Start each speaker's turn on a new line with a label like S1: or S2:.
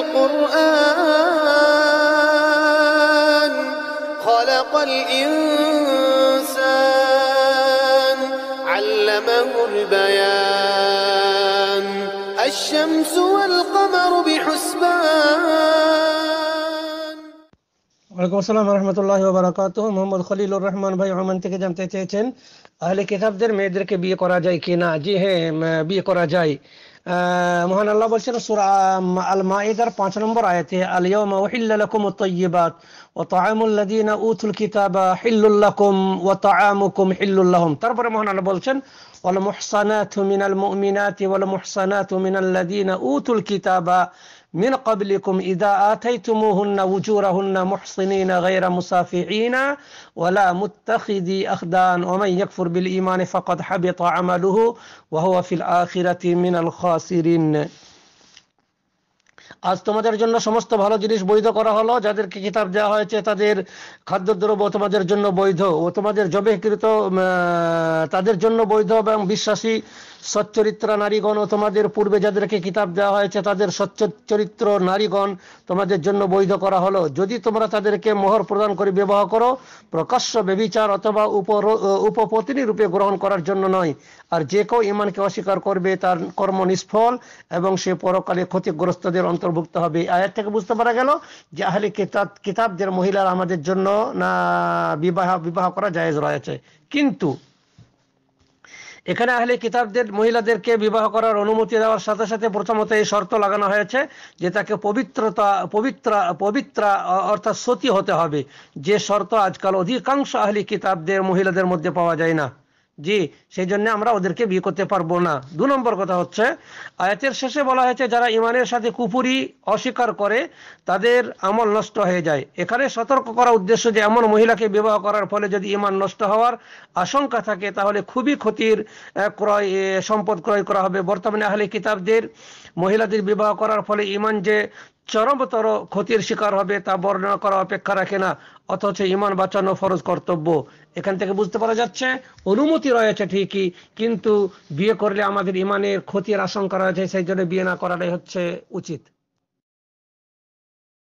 S1: القرآن خلق الإنسان علمه البيان الشمس والقمر بحسبان
S2: ওয়ালাইকুম আসসালাম রহমতুল্লাহ বারাকাত মোহাম্মদ খলিলুর রহমান ভাই ওমান থেকে জানতে চেয়েছেন আহলে কিতাবদের মেয়েদেরকে বিয়ে করা যায় কি না জি হ্যাঁ বিয়ে করা যায় মহান আল্লাহ বলছেন সুরা আল মাইদার পাঁচ নম্বর আয়াতে আলিয়মা ওহিল্লা লাকুম ও তাআমুল্লাদিনা উতুল কিতাবা হিল্লুল্লাকুম ও তাআমুকুম হিল্লুল্লাহম তারপরে মহান আল্লাহ বলছেন ওয়াল মুহসানাতু মিনাল মুমিনাতি ওয়াল মুহসানাতু মিনাল্লাদিনা উতুল কিতাবা من قبلكم إذا آتيتموهن وجورهن محصنين غير مسافعين ولا متخذي أخدان ومن يكفر بالإيمان فقد حبط عمله وهو في الآخرة من الخاسرين আজ তোমাদের জন্য সমস্ত ভালো জিনিস বৈধ করা হলো যাদেরকে কিতাব দেওয়া হয়েছে তাদের খাদ্যদ্রব্য তোমাদের জন্য বৈধ ও তোমাদের জবেকৃত তাদের জন্য বৈধ এবং বিশ্বাসী সচ্চরিত্রা নারীগণ ও তোমাদের পূর্বে যাদেরকে কিতাব দেওয়া হয়েছে তাদের সচ্চরিত্র নারীগণ তোমাদের জন্য বৈধ করা হলো যদি তোমরা তাদেরকে মোহর প্রদান করে বিবাহ করো প্রকাশ্য ব্যবিচার অথবা উপপত্নী রূপে গ্রহণ করার জন্য নয় আর যে কেউ ইমানকে অস্বীকার করবে তার কর্ম নিষ্ফল এবং সে পরকালে ক্ষতিগ্রস্তদের অন্তর্ভুক্ত হবে আয়ের থেকে বুঝতে পারা গেল যে আহলে কিতাব কিতাবদের মহিলার আমাদের জন্য না বিবাহ বিবাহ করা জায়েজ রয়েছে কিন্তু এখানে আহলে কিতাবদের মহিলাদেরকে বিবাহ করার অনুমতি দেওয়ার সাথে সাথে প্রথমত এই শর্ত লাগানো হয়েছে যে তাকে পবিত্রতা পবিত্র পবিত্রা অর্থাৎ সতী হতে হবে যে শর্ত আজকাল অধিকাংশ আহলি কিতাবদের মহিলাদের মধ্যে পাওয়া যায় না জি সেই জন্য আমরা ওদেরকে বিয়ে করতে পারবো না দু নম্বর কথা হচ্ছে আয়াতের শেষে বলা হয়েছে যারা ইমানের সাথে কুপুরি অস্বীকার করে তাদের আমল নষ্ট হয়ে যায় এখানে সতর্ক করা উদ্দেশ্য যে এমন মহিলাকে বিবাহ করার ফলে যদি ইমান নষ্ট হওয়ার আশঙ্কা থাকে তাহলে খুবই ক্ষতির ক্রয় সম্পদ ক্রয় করা হবে বর্তমানে আহলে কিতাবদের মহিলাদের বিবাহ করার ফলে ইমান যে চরমতর ক্ষতির শিকার হবে তা বর্ণনা করা অপেক্ষা রাখে না অথচ ইমান বাঁচানো ফরজ কর্তব্য এখান থেকে বুঝতে পারা যাচ্ছে অনুমতি রয়েছে ঠিকই কিন্তু বিয়ে করলে আমাদের ইমানের ক্ষতির আশঙ্কা রয়েছে সেই জন্য বিয়ে না করাটাই হচ্ছে উচিত